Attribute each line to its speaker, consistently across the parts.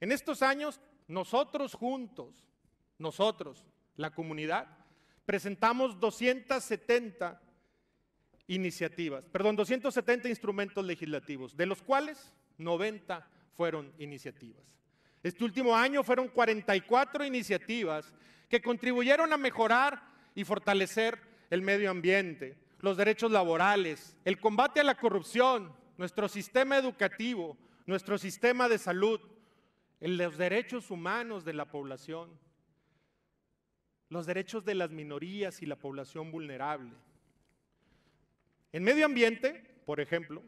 Speaker 1: En estos años, nosotros juntos, nosotros, la comunidad, presentamos 270 iniciativas, perdón, 270 instrumentos legislativos, de los cuales 90 fueron iniciativas. Este último año fueron 44 iniciativas que contribuyeron a mejorar y fortalecer el medio ambiente, los derechos laborales, el combate a la corrupción, nuestro sistema educativo, nuestro sistema de salud, en los derechos humanos de la población, los derechos de las minorías y la población vulnerable. En medio ambiente, por ejemplo,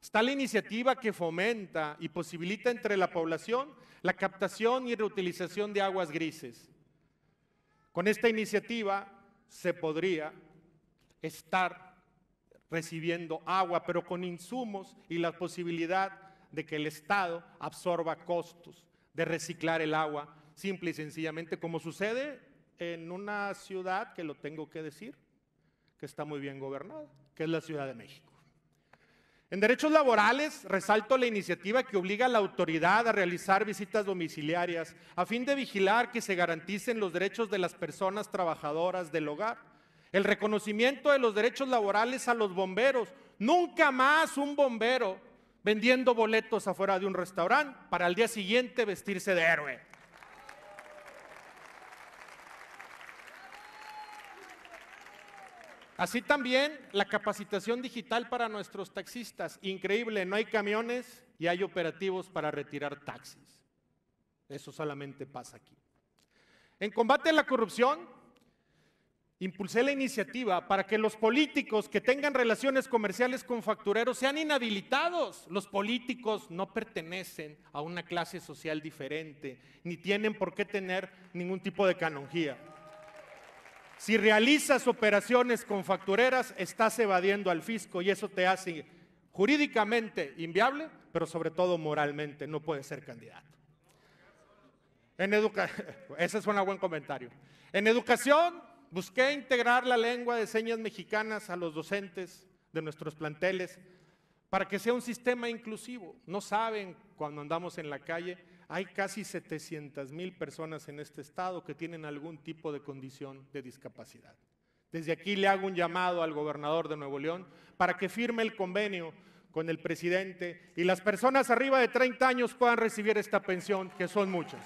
Speaker 1: está la iniciativa que fomenta y posibilita entre la población la captación y reutilización de aguas grises. Con esta iniciativa se podría estar recibiendo agua, pero con insumos y la posibilidad de que el Estado absorba costos de reciclar el agua, simple y sencillamente, como sucede en una ciudad que lo tengo que decir, que está muy bien gobernada, que es la Ciudad de México. En derechos laborales, resalto la iniciativa que obliga a la autoridad a realizar visitas domiciliarias a fin de vigilar que se garanticen los derechos de las personas trabajadoras del hogar. El reconocimiento de los derechos laborales a los bomberos. Nunca más un bombero vendiendo boletos afuera de un restaurante para el día siguiente vestirse de héroe. Así también la capacitación digital para nuestros taxistas. Increíble, no hay camiones y hay operativos para retirar taxis. Eso solamente pasa aquí. En combate a la corrupción, impulsé la iniciativa para que los políticos que tengan relaciones comerciales con factureros sean inhabilitados. Los políticos no pertenecen a una clase social diferente, ni tienen por qué tener ningún tipo de canonjía. Si realizas operaciones con factureras, estás evadiendo al fisco y eso te hace jurídicamente inviable, pero sobre todo moralmente no puedes ser candidato. ese es un buen comentario. En educación, Busqué integrar la lengua de señas mexicanas a los docentes de nuestros planteles para que sea un sistema inclusivo. No saben, cuando andamos en la calle, hay casi 700 mil personas en este estado que tienen algún tipo de condición de discapacidad. Desde aquí le hago un llamado al gobernador de Nuevo León para que firme el convenio con el presidente y las personas arriba de 30 años puedan recibir esta pensión, que son muchas.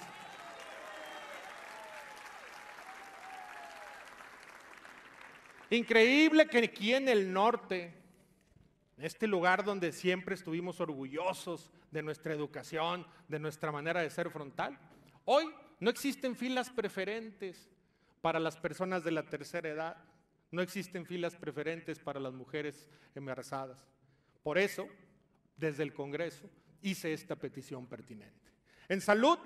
Speaker 1: Increíble que aquí en el norte, en este lugar donde siempre estuvimos orgullosos de nuestra educación, de nuestra manera de ser frontal, hoy no existen filas preferentes para las personas de la tercera edad, no existen filas preferentes para las mujeres embarazadas. Por eso, desde el Congreso, hice esta petición pertinente. En salud,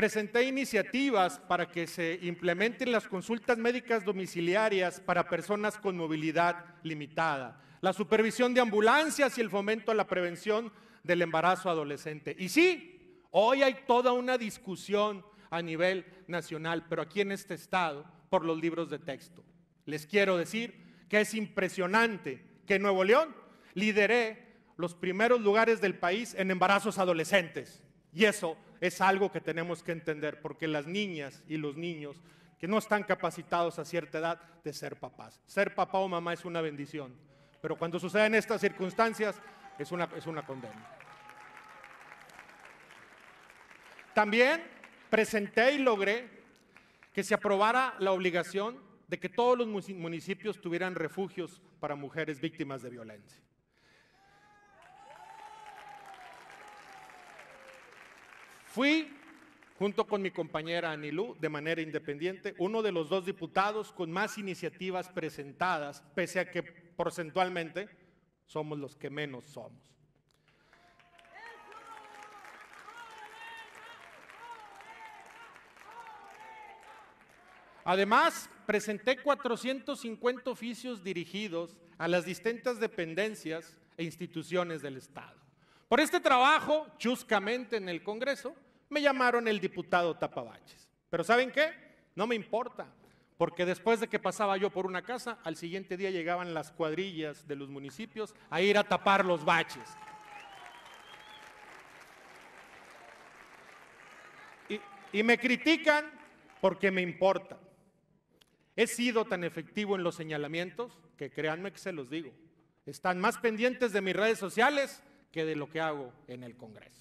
Speaker 1: Presenté iniciativas para que se implementen las consultas médicas domiciliarias para personas con movilidad limitada, la supervisión de ambulancias y el fomento a la prevención del embarazo adolescente. Y sí, hoy hay toda una discusión a nivel nacional, pero aquí en este estado, por los libros de texto. Les quiero decir que es impresionante que Nuevo León lideré los primeros lugares del país en embarazos adolescentes. Y eso es algo que tenemos que entender, porque las niñas y los niños que no están capacitados a cierta edad de ser papás. Ser papá o mamá es una bendición, pero cuando sucede en estas circunstancias es una, es una condena. También presenté y logré que se aprobara la obligación de que todos los municipios tuvieran refugios para mujeres víctimas de violencia. Fui, junto con mi compañera Anilú, de manera independiente, uno de los dos diputados con más iniciativas presentadas, pese a que porcentualmente somos los que menos somos. Además, presenté 450 oficios dirigidos a las distintas dependencias e instituciones del Estado. Por este trabajo, chuscamente en el Congreso, me llamaron el diputado Tapabaches. Pero ¿saben qué? No me importa, porque después de que pasaba yo por una casa, al siguiente día llegaban las cuadrillas de los municipios a ir a tapar los baches. Y, me critican porque me importa. He sido tan efectivo en los señalamientos que créanme que se los digo, están más pendientes de mis redes sociales que de lo que hago en el Congreso.